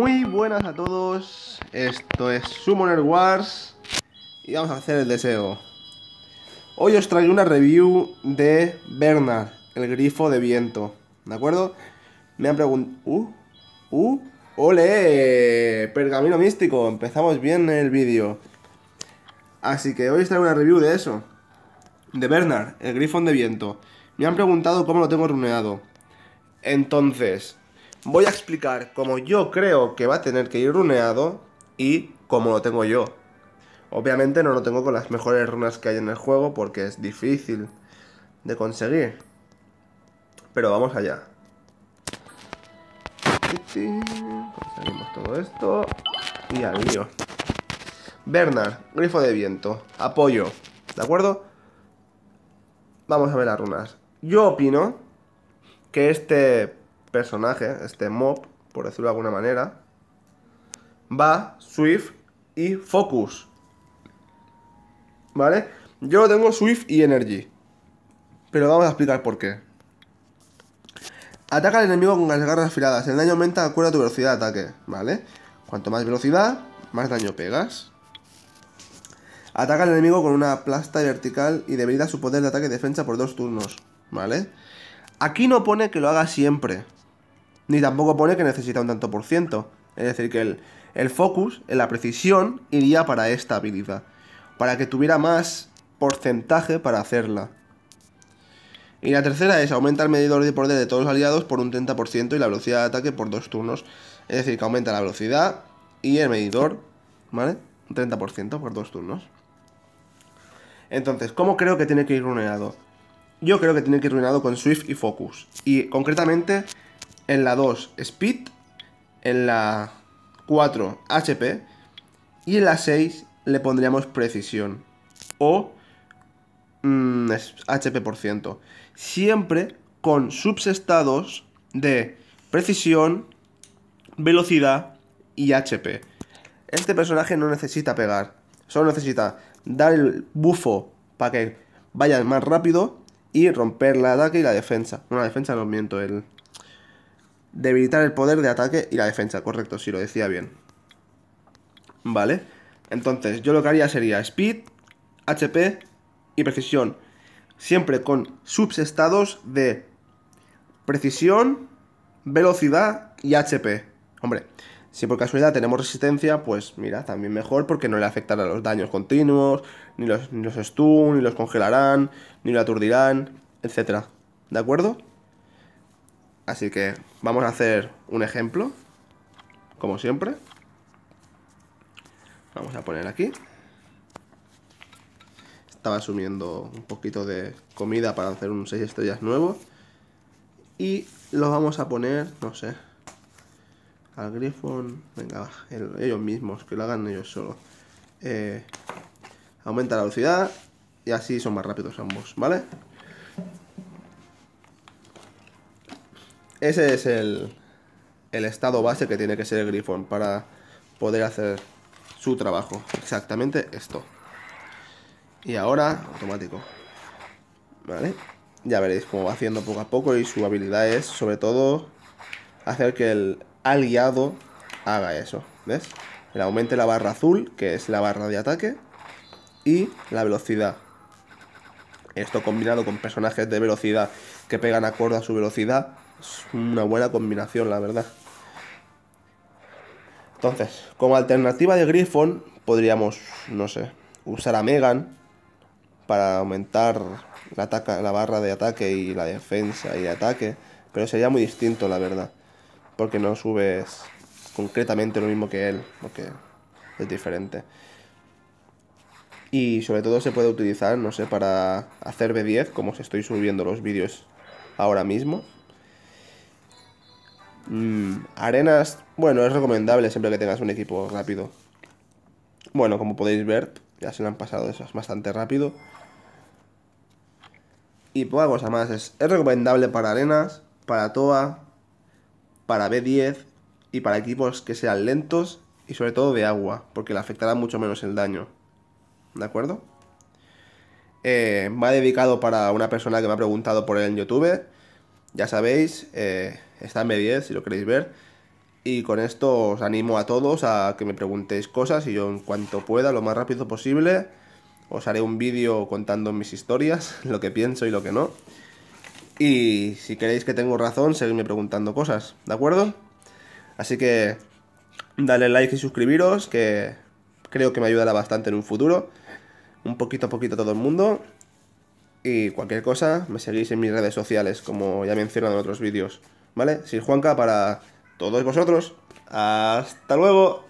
Muy buenas a todos, esto es Summoner Wars y vamos a hacer el deseo. Hoy os traigo una review de Bernard, el grifo de viento, ¿de acuerdo? Me han preguntado... ¡Uh! ¡Uh! ¡Ole! Pergamino místico, empezamos bien el vídeo. Así que hoy os traigo una review de eso. De Bernard, el grifo de viento. Me han preguntado cómo lo tengo runeado. Entonces, voy a explicar cómo yo creo que va a tener que ir runeado y cómo lo tengo yo. Obviamente no lo tengo con las mejores runas que hay en el juego porque es difícil de conseguir. Pero vamos allá. Conseguimos todo esto. Y al lío. Bernard, grifo de viento. Apoyo. ¿De acuerdo? Vamos a ver las runas. Yo opino que este personaje, este mob, por decirlo de alguna manera, va, Swift y Focus. ¿Vale? Yo tengo Swift y Energy. Pero vamos a explicar por qué. Ataca al enemigo con las garras afiladas. El daño aumenta de tu velocidad de ataque. ¿Vale? Cuanto más velocidad, más daño pegas. Ataca al enemigo con una plasta vertical y debilita su poder de ataque y defensa por dos turnos. ¿Vale? Aquí no pone que lo haga siempre ni tampoco pone que necesita un tanto por ciento. Es decir, que el, el focus, la precisión, iría para esta habilidad, para que tuviera más porcentaje para hacerla. Y la tercera es aumentar el medidor de poder de todos los aliados por un 30% y la velocidad de ataque por dos turnos. Es decir, que aumenta la velocidad y el medidor, ¿vale? Un 30% por dos turnos. Entonces, ¿cómo creo que tiene que ir runeado? Yo creo que tiene que ir ruinado con Swift y Focus. Y concretamente en la 2 Speed, en la 4 HP y en la 6 le pondríamos precisión o mm, HP por ciento. Siempre con subsestados de precisión, velocidad y HP. Este personaje no necesita pegar, solo necesita dar el bufo para que vaya más rápido y romper la ataque y la defensa. Una la defensa no miento, el, Debilitar el poder de ataque y la defensa, correcto, si lo decía bien. Vale, entonces yo lo que haría sería Speed, HP y Precisión. Siempre con subestados de Precisión, Velocidad y HP. Hombre, si por casualidad tenemos resistencia, pues mira, también mejor porque no le afectará los daños continuos, ni los, ni los stun, ni los congelarán, ni lo aturdirán, etc. ¿De acuerdo? Así que vamos a hacer un ejemplo, como siempre. Vamos a poner aquí. Estaba sumiendo un poquito de comida para hacer un 6 estrellas nuevo. Y lo vamos a poner, no sé, al grifo venga, ellos mismos, que lo hagan ellos solo. Eh, aumenta la velocidad y así son más rápidos ambos, ¿vale? Ese es el, estado base que tiene que ser el grifón para poder hacer su trabajo. Exactamente esto. Y ahora, automático. ¿Vale? Ya veréis cómo va haciendo poco a poco y su habilidad es, sobre todo, hacer que el aliado haga eso. ¿Ves? Le aumente la barra azul, que es la barra de ataque, y la velocidad. Esto combinado con personajes de velocidad que pegan acorde a su velocidad, es una buena combinación, la verdad. Entonces, como alternativa de Griffon, podríamos, no sé, usar a Megan para aumentar la, la barra de ataque y la defensa y de ataque. Pero sería muy distinto, la verdad. Porque no subes concretamente lo mismo que él, porque es diferente. Y sobre todo se puede utilizar, no sé, para hacer B10, como os estoy subiendo los vídeos ahora mismo. Mm, arenas, bueno, es recomendable siempre que tengas un equipo rápido. Bueno, como podéis ver, ya se lo han pasado esas bastante rápido. Y poca cosa más, es, recomendable para arenas, para TOA, para B10 y para equipos que sean lentos y sobre todo de agua, porque le afectará mucho menos el daño. ¿De acuerdo? va eh, dedicado para una persona que me ha preguntado por él en YouTube. Ya sabéis, eh, está en B10 si lo queréis ver. Y con esto os animo a todos a que me preguntéis cosas y yo en cuanto pueda, lo más rápido posible, os haré un vídeo contando mis historias, lo que pienso y lo que no. Y si queréis que tengo razón, seguidme preguntando cosas, ¿de acuerdo? Así que dale like y suscribiros, que creo que me ayudará bastante en un futuro. Un poquito a poquito todo el mundo. Y cualquier cosa, me seguís en mis redes sociales, como ya menciono mencionado en otros vídeos. ¿vale? Soy Juanca para todos vosotros. Hasta luego.